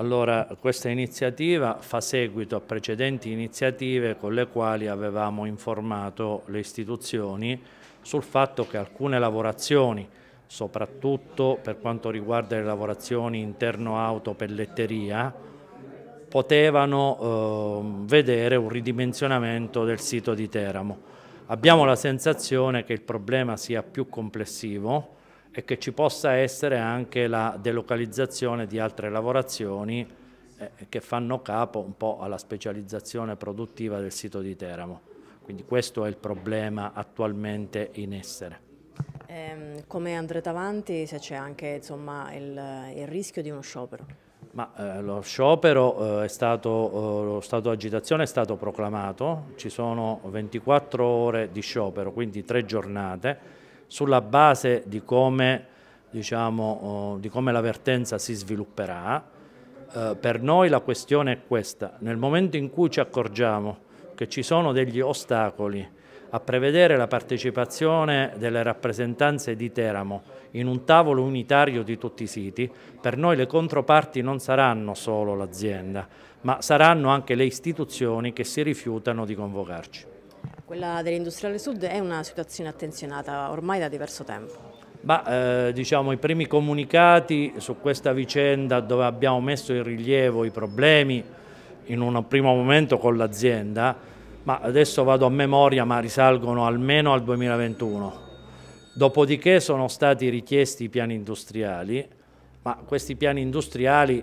Allora, questa iniziativa fa seguito a precedenti iniziative con le quali avevamo informato le istituzioni sul fatto che alcune lavorazioni, soprattutto per quanto riguarda le lavorazioni interno auto pelletteria, potevano eh, vedere un ridimensionamento del sito di Teramo. Abbiamo la sensazione che il problema sia più complessivo, e che ci possa essere anche la delocalizzazione di altre lavorazioni eh, che fanno capo un po' alla specializzazione produttiva del sito di Teramo. Quindi questo è il problema attualmente in essere. Eh, come andrete avanti se c'è anche insomma, il, il rischio di uno sciopero? Ma, eh, lo sciopero eh, è stato, eh, lo stato agitazione è stato proclamato, ci sono 24 ore di sciopero, quindi tre giornate sulla base di come, diciamo, oh, di come la vertenza si svilupperà. Eh, per noi la questione è questa, nel momento in cui ci accorgiamo che ci sono degli ostacoli a prevedere la partecipazione delle rappresentanze di Teramo in un tavolo unitario di tutti i siti, per noi le controparti non saranno solo l'azienda, ma saranno anche le istituzioni che si rifiutano di convocarci. Quella dell'Industriale Sud è una situazione attenzionata ormai da diverso tempo. Ma eh, diciamo, i primi comunicati su questa vicenda dove abbiamo messo in rilievo i problemi in un primo momento con l'azienda, ma adesso vado a memoria, ma risalgono almeno al 2021. Dopodiché sono stati richiesti i piani industriali, ma questi piani industriali,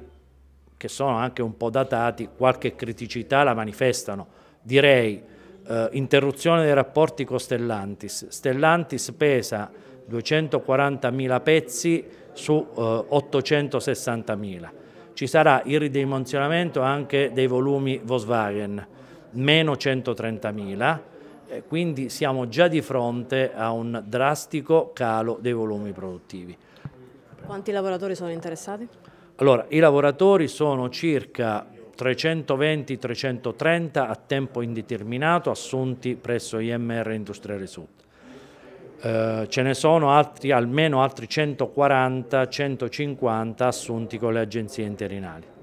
che sono anche un po' datati, qualche criticità la manifestano. Direi eh, interruzione dei rapporti con Stellantis. Stellantis pesa 240.000 pezzi su eh, 860.000. Ci sarà il ridimensionamento anche dei volumi Volkswagen, meno 130.000, quindi siamo già di fronte a un drastico calo dei volumi produttivi. Quanti lavoratori sono interessati? Allora, i lavoratori sono circa 320-330 a tempo indeterminato assunti presso IMR Industriale Sud. Eh, ce ne sono altri, almeno altri 140-150 assunti con le agenzie interinali.